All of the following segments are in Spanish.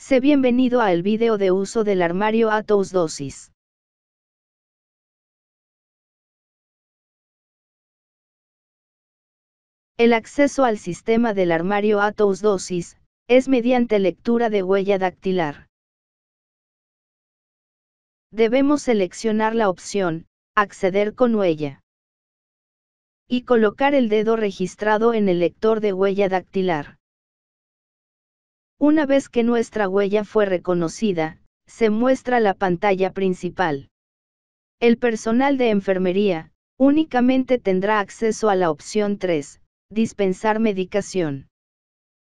Sé bienvenido al video vídeo de uso del armario Atos Dosis. El acceso al sistema del armario Atos Dosis es mediante lectura de huella dactilar. Debemos seleccionar la opción Acceder con huella y colocar el dedo registrado en el lector de huella dactilar. Una vez que nuestra huella fue reconocida, se muestra la pantalla principal. El personal de enfermería, únicamente tendrá acceso a la opción 3, dispensar medicación.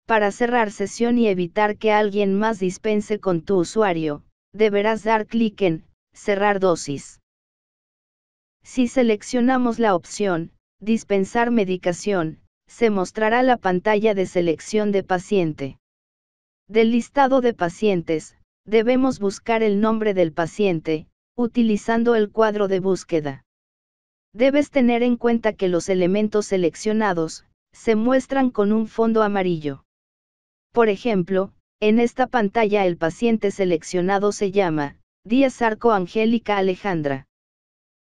Para cerrar sesión y evitar que alguien más dispense con tu usuario, deberás dar clic en Cerrar dosis. Si seleccionamos la opción Dispensar medicación, se mostrará la pantalla de selección de paciente. Del listado de pacientes, debemos buscar el nombre del paciente, utilizando el cuadro de búsqueda. Debes tener en cuenta que los elementos seleccionados, se muestran con un fondo amarillo. Por ejemplo, en esta pantalla el paciente seleccionado se llama, Díaz Arco Angélica Alejandra.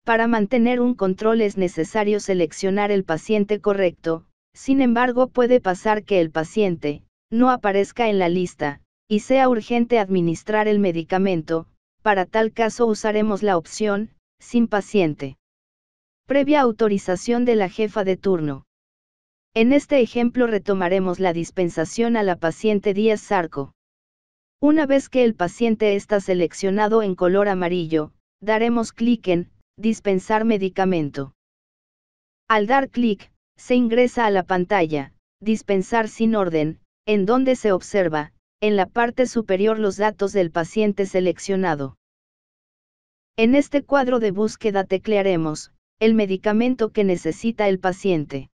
Para mantener un control es necesario seleccionar el paciente correcto, sin embargo puede pasar que el paciente, no aparezca en la lista, y sea urgente administrar el medicamento, para tal caso usaremos la opción, sin paciente. Previa autorización de la jefa de turno. En este ejemplo retomaremos la dispensación a la paciente Díaz Sarco. Una vez que el paciente está seleccionado en color amarillo, daremos clic en Dispensar medicamento. Al dar clic, se ingresa a la pantalla, Dispensar sin orden, en donde se observa, en la parte superior los datos del paciente seleccionado. En este cuadro de búsqueda teclearemos, el medicamento que necesita el paciente.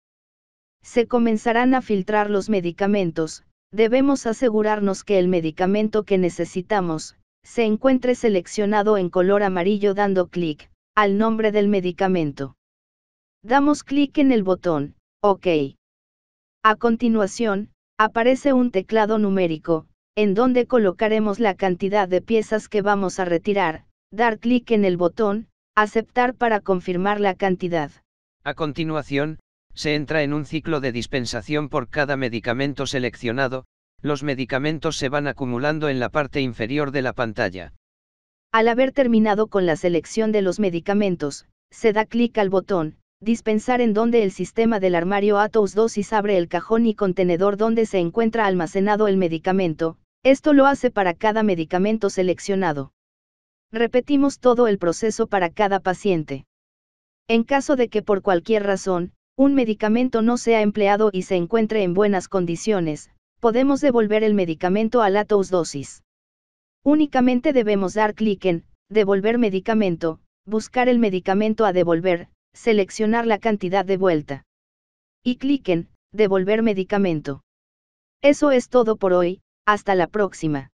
Se comenzarán a filtrar los medicamentos, debemos asegurarnos que el medicamento que necesitamos, se encuentre seleccionado en color amarillo dando clic, al nombre del medicamento. Damos clic en el botón, OK. A continuación, Aparece un teclado numérico, en donde colocaremos la cantidad de piezas que vamos a retirar, dar clic en el botón, aceptar para confirmar la cantidad. A continuación, se entra en un ciclo de dispensación por cada medicamento seleccionado, los medicamentos se van acumulando en la parte inferior de la pantalla. Al haber terminado con la selección de los medicamentos, se da clic al botón, dispensar en donde el sistema del armario Atos dosis abre el cajón y contenedor donde se encuentra almacenado el medicamento, esto lo hace para cada medicamento seleccionado. Repetimos todo el proceso para cada paciente. En caso de que por cualquier razón, un medicamento no sea empleado y se encuentre en buenas condiciones, podemos devolver el medicamento a atos dosis. Únicamente debemos dar clic en Devolver medicamento, buscar el medicamento a devolver, seleccionar la cantidad de vuelta. Y cliquen, devolver medicamento. Eso es todo por hoy, hasta la próxima.